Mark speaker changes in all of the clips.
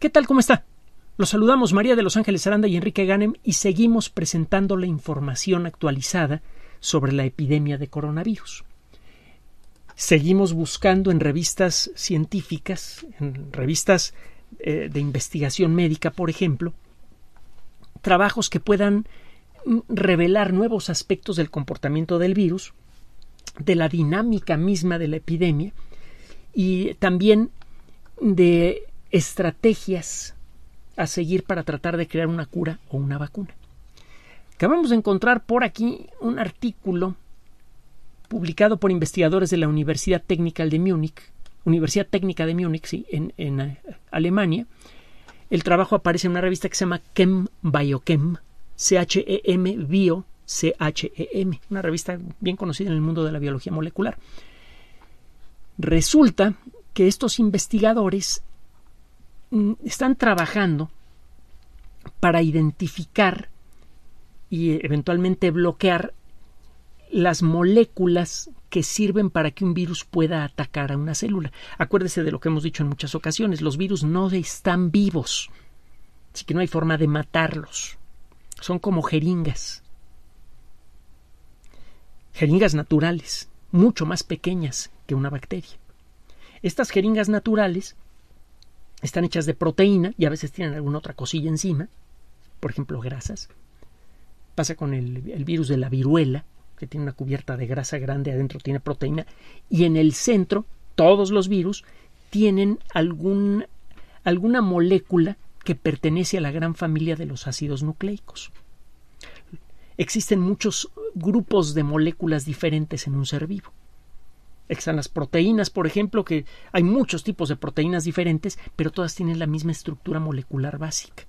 Speaker 1: ¿Qué tal? ¿Cómo está? Los saludamos María de Los Ángeles Aranda y Enrique Ganem y seguimos presentando la información actualizada sobre la epidemia de coronavirus. Seguimos buscando en revistas científicas, en revistas eh, de investigación médica, por ejemplo, trabajos que puedan mm, revelar nuevos aspectos del comportamiento del virus, de la dinámica misma de la epidemia y también de estrategias a seguir para tratar de crear una cura o una vacuna. Acabamos de encontrar por aquí un artículo publicado por investigadores de la Universidad Técnica de Múnich, Universidad Técnica de Múnich, sí, en, en, eh, Alemania. El trabajo aparece en una revista que se llama Chem Biochem, c e Bio, c e una revista bien conocida en el mundo de la biología molecular. Resulta que estos investigadores Mm, están trabajando para identificar y eventualmente bloquear las moléculas que sirven para que un virus pueda atacar a una célula. Acuérdese de lo que hemos dicho en muchas ocasiones, los virus no están vivos, así que no hay forma de matarlos. Son como jeringas, jeringas naturales, mucho más pequeñas que una bacteria. Estas jeringas naturales están hechas de proteína y a veces tienen alguna otra cosilla encima, por ejemplo grasas. Pasa con el, virus de la viruela, que tiene una cubierta de grasa grande, adentro tiene proteína, y en el centro todos los virus tienen alguna molécula que pertenece a la gran familia de los ácidos nucleicos. Existen muchos grupos de moléculas diferentes en un ser vivo están las proteínas, por ejemplo, que hay muchos tipos de proteínas diferentes, pero todas tienen la misma estructura molecular básica.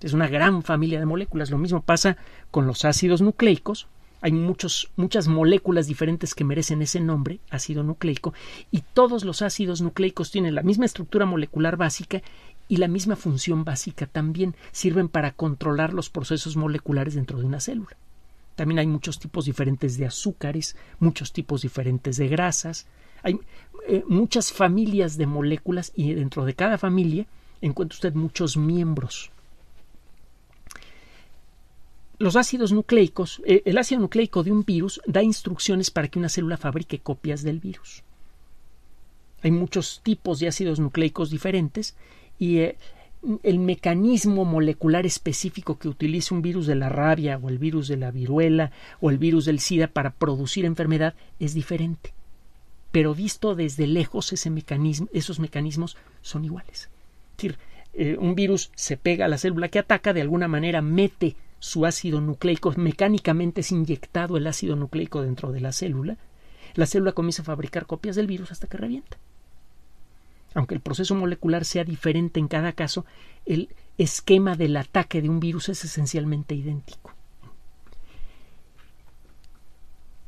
Speaker 1: Es una gran familia de moléculas. Lo mismo pasa con los ácidos nucleicos. Hay muchas moléculas diferentes que merecen ese nombre, ácido nucleico, y todos los ácidos nucleicos tienen la misma estructura molecular básica y la misma función básica también. Sirven para controlar los procesos moleculares dentro de una célula. También hay muchos tipos diferentes de azúcares, muchos tipos diferentes de grasas. Hay eh, muchas familias de moléculas y dentro de cada familia encuentra usted muchos miembros. Los ácidos nucleicos, eh, el ácido nucleico de un virus da instrucciones para que una célula fabrique copias del virus. Hay muchos tipos de ácidos nucleicos diferentes y eh, el mecanismo molecular específico que utiliza un virus de la rabia o el virus de la viruela o el virus del SIDA para producir enfermedad es diferente. Pero visto desde lejos ese mecanismo, esos mecanismos son iguales. Es decir, eh, un virus se pega a la célula que ataca, de alguna manera mete su ácido nucleico, mecánicamente es inyectado el ácido nucleico dentro de la célula, la célula comienza a fabricar copias del virus hasta que revienta aunque el proceso molecular sea diferente en cada caso, el esquema del ataque de un virus es esencialmente idéntico.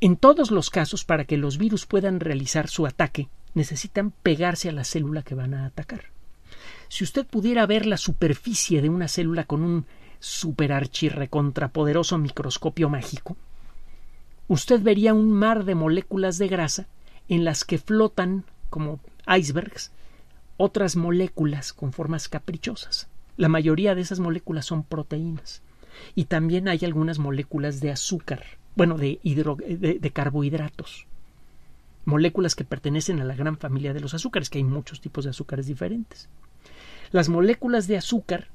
Speaker 1: En todos los casos, para que los virus puedan realizar su ataque, necesitan pegarse a la célula que van a atacar. Si usted pudiera ver la superficie de una célula con un superarchirrecontrapoderoso microscopio mágico, usted vería un mar de moléculas de grasa en las que flotan, como icebergs, otras moléculas con formas caprichosas. La mayoría de esas moléculas son proteínas. Y también hay algunas moléculas de azúcar, bueno, de, de, carbohidratos. Moléculas que pertenecen a la gran familia de los azúcares, que hay muchos tipos de azúcares diferentes. Las moléculas de azúcar,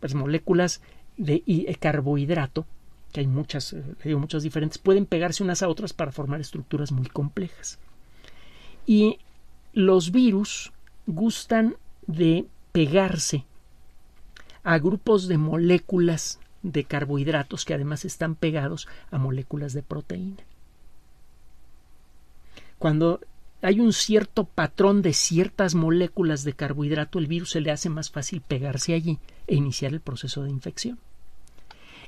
Speaker 1: las moléculas de eh, carbohidrato, que hay muchas, eh, digo, muchas diferentes, pueden pegarse unas a otras para formar estructuras muy complejas. Y los virus gustan de pegarse a grupos de moléculas de carbohidratos que además están pegados a moléculas de proteína. Cuando hay un cierto patrón de ciertas moléculas de carbohidrato, el virus se le hace más fácil pegarse allí e iniciar el proceso de infección.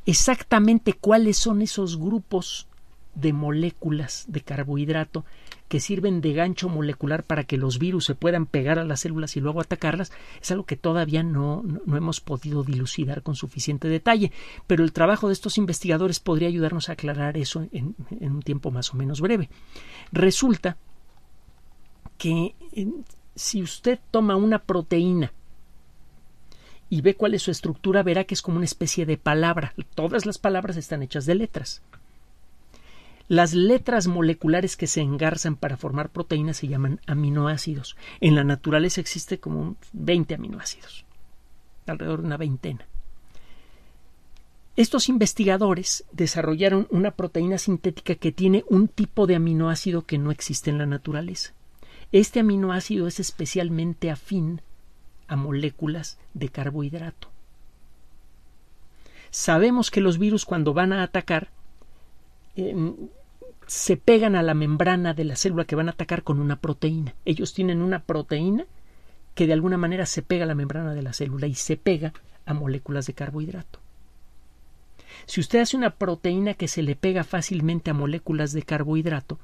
Speaker 1: Exactamente cuáles son esos grupos de moléculas de carbohidrato que sirven de gancho molecular para que los virus se puedan pegar a las células y luego atacarlas, es algo que todavía no, hemos podido dilucidar con suficiente detalle. Pero el trabajo de estos investigadores podría ayudarnos a aclarar eso en, un tiempo más o menos breve. Resulta que eh, si usted toma una proteína y ve cuál es su estructura, verá que es como una especie de palabra. Todas las palabras están hechas de letras. Las letras moleculares que se engarzan para formar proteínas se llaman aminoácidos. En la naturaleza existe como 20 aminoácidos, alrededor de una veintena. Estos investigadores desarrollaron una proteína sintética que tiene un tipo de aminoácido que no existe en la naturaleza. Este aminoácido es especialmente afín a moléculas de carbohidrato. Sabemos que los virus cuando van a atacar em, se pegan a la membrana de la célula que van a atacar con una proteína. Ellos tienen una proteína que de alguna manera se pega a la membrana de la célula y se pega a moléculas de carbohidrato. Si usted hace una proteína que se le pega fácilmente a moléculas de carbohidrato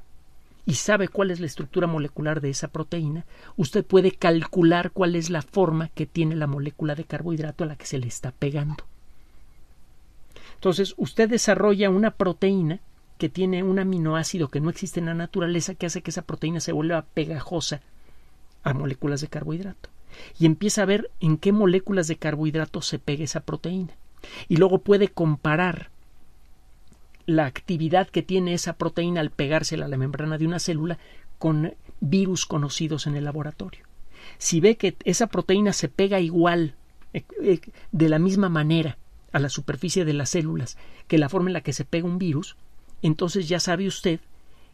Speaker 1: y sabe cuál es la estructura molecular de esa proteína, usted puede calcular cuál es la forma que tiene la molécula de carbohidrato a la que se le está pegando. Entonces, usted desarrolla una proteína tiene un aminoácido que no existe en la naturaleza que hace que esa proteína se vuelva pegajosa a moléculas de carbohidrato. Y empieza a ver en qué moléculas de carbohidrato se pega esa proteína. Y luego puede comparar la actividad que tiene esa proteína al pegársela a la membrana de una célula con virus conocidos en el laboratorio. Si ve que esa proteína se pega igual, eh, eh, de la misma manera, a la superficie de las células que la forma en la que se pega un virus, entonces ya sabe usted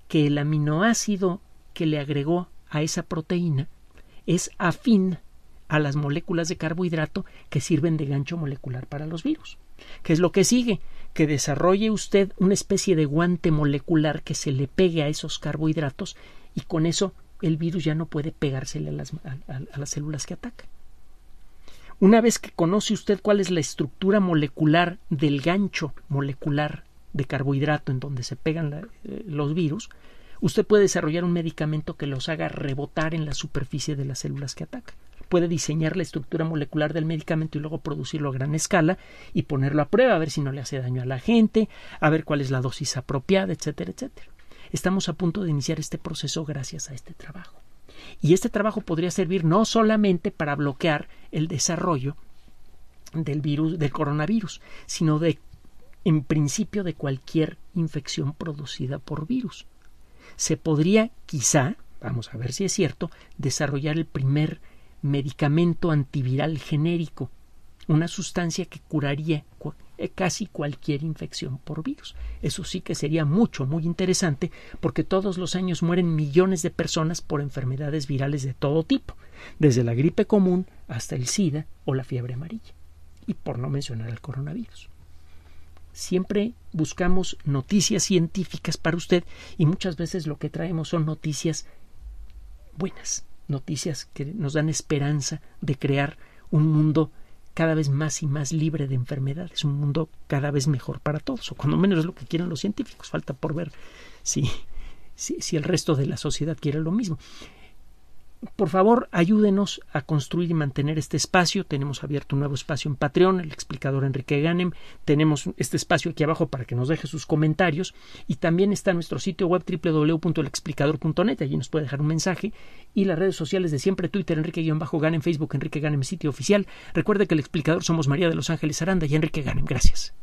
Speaker 1: que el aminoácido que le agregó a esa proteína es afín a las moléculas de carbohidrato que sirven de gancho molecular para los virus. ¿Qué es lo que sigue? Que desarrolle usted una especie de guante molecular que se le pegue a esos carbohidratos y con eso el virus ya no puede pegársele a las, las células que ataca. Una vez que conoce usted cuál es la estructura molecular del gancho molecular de carbohidrato en donde se pegan eh, los virus, usted puede desarrollar un medicamento que los haga rebotar en la superficie de las células que atacan Puede diseñar la estructura molecular del medicamento y luego producirlo a gran escala y ponerlo a prueba, a ver si no le hace daño a la gente, a ver cuál es la dosis apropiada, etcétera, etcétera. Estamos a punto de iniciar este proceso gracias a este trabajo. Y este trabajo podría servir no solamente para bloquear el desarrollo del virus, del coronavirus, sino de en principio de cualquier infección producida por virus. Se podría quizá, vamos a ver si es cierto, desarrollar el primer medicamento antiviral genérico, una sustancia que curaría eh, casi cualquier infección por virus. Eso sí que sería mucho, muy interesante, porque todos los años mueren millones de personas por enfermedades virales de todo tipo, desde la gripe común hasta el SIDA o la fiebre amarilla, y por no mencionar el coronavirus siempre buscamos noticias científicas para usted y muchas veces lo que traemos son noticias buenas, noticias que nos dan esperanza de crear un mundo cada vez más y más libre de enfermedades, un mundo cada vez mejor para todos, o cuando menos es lo que quieren los científicos. Falta por ver si, si, si el resto de la sociedad quiere lo mismo por favor, ayúdenos a construir y mantener este espacio. Tenemos abierto un nuevo espacio en Patreon, el explicador Enrique Ganem. Tenemos este espacio aquí abajo para que nos deje sus comentarios. Y también está nuestro sitio web www.elexplicador.net. Allí nos puede dejar un mensaje. Y las redes sociales de siempre: Twitter, Enrique-Ganem, Facebook, Enrique Ganem, sitio oficial. Recuerde que el explicador somos María de los Ángeles Aranda y Enrique Ganem. Gracias.